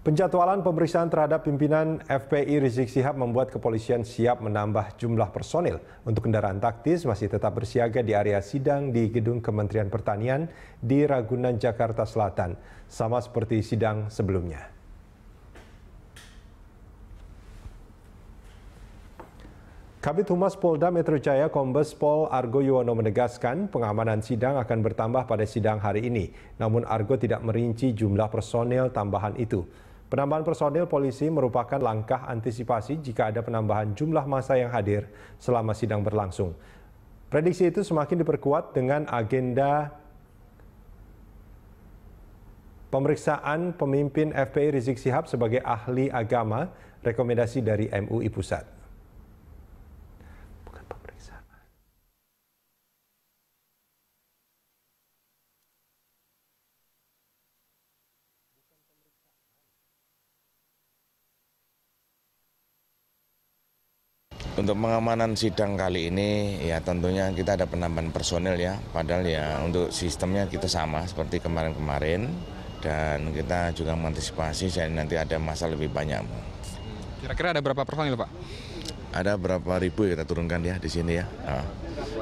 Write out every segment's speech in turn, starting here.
Penjadwalan pemeriksaan terhadap pimpinan FPI Rizik Sihab membuat kepolisian siap menambah jumlah personil. Untuk kendaraan taktis masih tetap bersiaga di area sidang di Gedung Kementerian Pertanian di Ragunan, Jakarta Selatan. Sama seperti sidang sebelumnya. Kabit Humas Polda Metro Jaya Kombes Pol Argo Yuwono menegaskan pengamanan sidang akan bertambah pada sidang hari ini. Namun Argo tidak merinci jumlah personel tambahan itu. Penambahan personil polisi merupakan langkah antisipasi jika ada penambahan jumlah masa yang hadir selama sidang berlangsung. Prediksi itu semakin diperkuat dengan agenda pemeriksaan pemimpin FPI Rizik Sihab sebagai ahli agama, rekomendasi dari MUI Pusat. Untuk pengamanan sidang kali ini ya tentunya kita ada penambahan personil ya. Padahal ya untuk sistemnya kita sama seperti kemarin-kemarin dan kita juga mengantisipasi jadi nanti ada masa lebih banyak. Kira-kira ada berapa personil Pak? Ada berapa ribu yang kita turunkan ya di sini ya. Nah,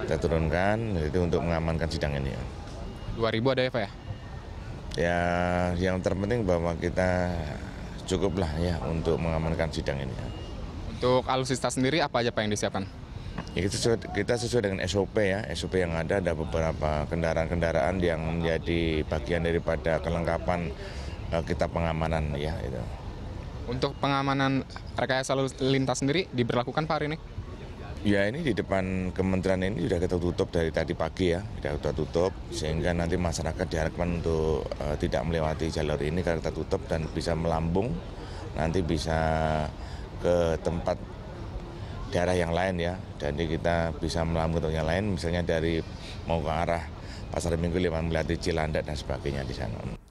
kita turunkan itu untuk mengamankan sidang ini. Ya. 2000 ada ya Pak ya? Ya yang terpenting bahwa kita cukuplah ya untuk mengamankan sidang ini. ya. Untuk alutsista sendiri apa aja Pak yang disiapkan? Ya, kita, sesuai, kita sesuai dengan SOP ya, SOP yang ada ada beberapa kendaraan-kendaraan yang menjadi bagian daripada kelengkapan uh, kita pengamanan ya itu. Untuk pengamanan rekayasa lalu lintas sendiri diberlakukan Pak hari ini? Ya ini di depan kementerian ini sudah kita tutup dari tadi pagi ya, sudah kita tutup sehingga nanti masyarakat diharapkan untuk uh, tidak melewati jalur ini karena kita tutup dan bisa melambung, nanti bisa ke tempat daerah yang lain ya. Jadi kita bisa melambung ke yang lain, misalnya dari mau ke arah Pasar Minggu, Liman Melati, Cilandak dan sebagainya di sana.